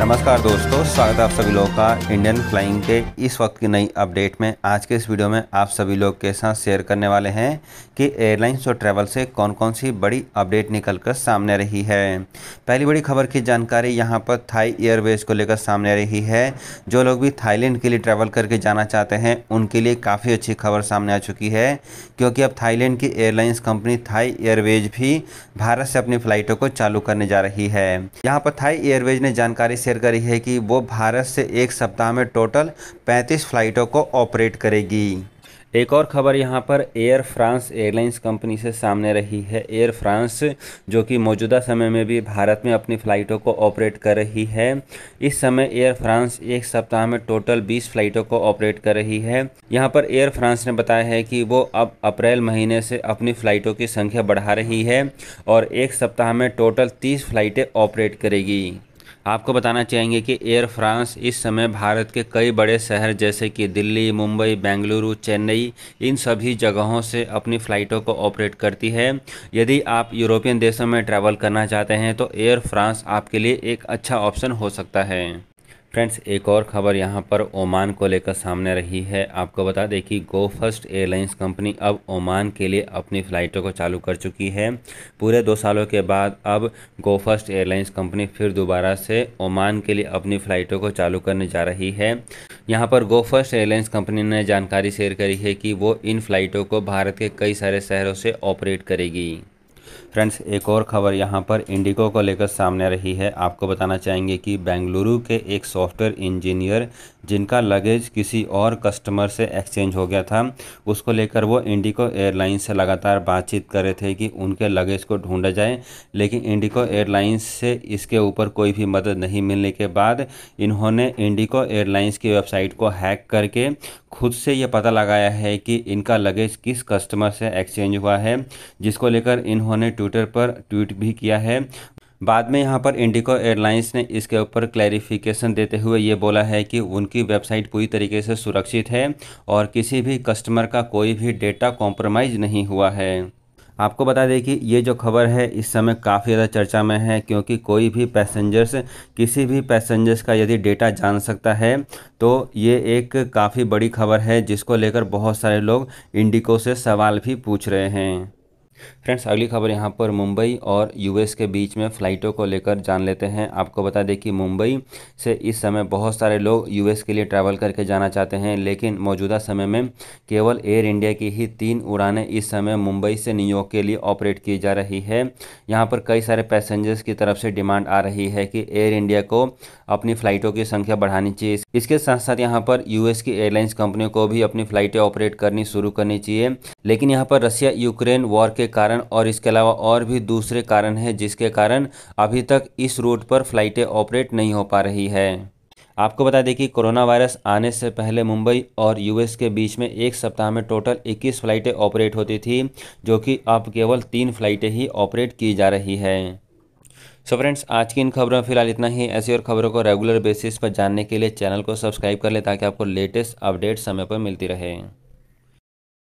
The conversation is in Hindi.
नमस्कार दोस्तों स्वागत है आप सभी लोगों का इंडियन फ्लाइंग के इस वक्त की नई अपडेट में आज के इस वीडियो में आप सभी लोग के साथ शेयर करने वाले हैं कि एयरलाइंस और ट्रैवल से कौन कौन सी बड़ी अपडेट निकल कर सामने रही है पहली बड़ी खबर की जानकारी यहां पर थाई एयरवेज को लेकर सामने रही है जो लोग भी थाईलैंड के लिए ट्रैवल करके जाना चाहते हैं उनके लिए काफ़ी अच्छी खबर सामने आ चुकी है क्योंकि अब थाईलैंड की एयरलाइंस कंपनी थाई एयरवेज भी भारत से अपनी फ़्लाइटों को चालू करने जा रही है यहाँ पर थाई एयरवेज ने जानकारी शेयर करी है कि वो भारत से एक सप्ताह में टोटल 35 फ्लाइटों को ऑपरेट करेगी एक और खबर यहाँ पर एयर फ्रांस एयरलाइंस कंपनी से सामने रही है एयर फ्रांस जो कि मौजूदा समय में भी भारत में अपनी फ़्लाइटों को ऑपरेट कर रही है इस समय एयर फ्रांस एक सप्ताह में टोटल 20 फ़्लाइटों को ऑपरेट कर रही है यहाँ पर एयर फ्रांस ने बताया है कि वो अब अप्रैल महीने से अपनी फ़्लाइटों की संख्या बढ़ा रही है और एक सप्ताह में टोटल तीस फ़्लाइटें ऑपरेट करेगी आपको बताना चाहेंगे कि एयर फ्रांस इस समय भारत के कई बड़े शहर जैसे कि दिल्ली मुंबई बेंगलुरु चेन्नई इन सभी जगहों से अपनी फ़्लाइटों को ऑपरेट करती है यदि आप यूरोपियन देशों में ट्रैवल करना चाहते हैं तो एयर फ्रांस आपके लिए एक अच्छा ऑप्शन हो सकता है फ्रेंड्स एक और खबर यहाँ पर ओमान को लेकर सामने रही है आपको बता दें कि गो फर्स्ट एयरलाइंस कंपनी अब ओमान के लिए अपनी फ़्लाइटों को चालू कर चुकी है पूरे दो सालों के बाद अब गो फर्स्ट एयरलाइंस कंपनी फिर दोबारा से ओमान के लिए अपनी फ़्लाइटों को चालू करने जा रही है यहाँ पर गो फर्स्ट एयरलाइंस कंपनी ने जानकारी शेयर करी है कि वो इन फ़्लाइटों को भारत के कई सारे शहरों से ऑपरेट करेगी फ्रेंड्स एक और खबर यहाँ पर इंडिगो को लेकर सामने रही है आपको बताना चाहेंगे कि बेंगलुरु के एक सॉफ्टवेयर इंजीनियर जिनका लगेज किसी और कस्टमर से एक्सचेंज हो गया था उसको लेकर वो इंडिगो एयरलाइंस से लगातार बातचीत कर रहे थे कि उनके लगेज को ढूंढा जाए लेकिन इंडिगो एयरलाइंस से इसके ऊपर कोई भी मदद नहीं मिलने के बाद इन्होंने इंडिगो एयरलाइंस की वेबसाइट को हैक करके खुद से ये पता लगाया है कि इनका लगेज किस कस्टमर से एक्सचेंज हुआ है जिसको लेकर इन्होंने ट्विटर पर ट्वीट भी किया है बाद में यहाँ पर इंडिको एयरलाइंस ने इसके ऊपर क्लैरिफिकेशन देते हुए ये बोला है कि उनकी वेबसाइट पूरी तरीके से सुरक्षित है और किसी भी कस्टमर का कोई भी डेटा कॉम्प्रोमाइज़ नहीं हुआ है आपको बता दें कि ये जो खबर है इस समय काफ़ी ज़्यादा चर्चा में है क्योंकि कोई भी पैसेंजर्स किसी भी पैसेंजर्स का यदि डेटा जान सकता है तो ये एक काफ़ी बड़ी खबर है जिसको लेकर बहुत सारे लोग इंडिको से सवाल भी पूछ रहे हैं फ्रेंड्स अगली खबर यहाँ पर मुंबई और यूएस के बीच में फ़्लाइटों को लेकर जान लेते हैं आपको बता दें कि मुंबई से इस समय बहुत सारे लोग यूएस के लिए ट्रैवल करके जाना चाहते हैं लेकिन मौजूदा समय में केवल एयर इंडिया की ही तीन उड़ानें इस समय मुंबई से न्यूयॉर्क के लिए ऑपरेट की जा रही है यहाँ पर कई सारे पैसेंजर्स की तरफ से डिमांड आ रही है कि एयर इंडिया को अपनी फ़्लाइटों की संख्या बढ़ानी चाहिए इसके साथ साथ यहाँ पर यूएस की एयरलाइंस कंपनियों को भी अपनी फ़्लाइटें ऑपरेट करनी शुरू करनी चाहिए लेकिन यहाँ पर रसिया यूक्रेन वॉर के कारण और इसके अलावा और भी दूसरे कारण हैं जिसके कारण अभी तक इस रूट पर फ़्लाइटें ऑपरेट नहीं हो पा रही है आपको बता दें कि कोरोना वायरस आने से पहले मुंबई और यूएस के बीच में एक सप्ताह में टोटल 21 फ़्लाइटें ऑपरेट होती थी जो कि अब केवल तीन फ़्लाइटें ही ऑपरेट की जा रही है सो so फ्रेंड्स आज की इन खबरों में फिलहाल इतना ही ऐसी और खबरों को रेगुलर बेसिस पर जानने के लिए चैनल को सब्सक्राइब कर लें ताकि आपको लेटेस्ट अपडेट समय पर मिलती रहे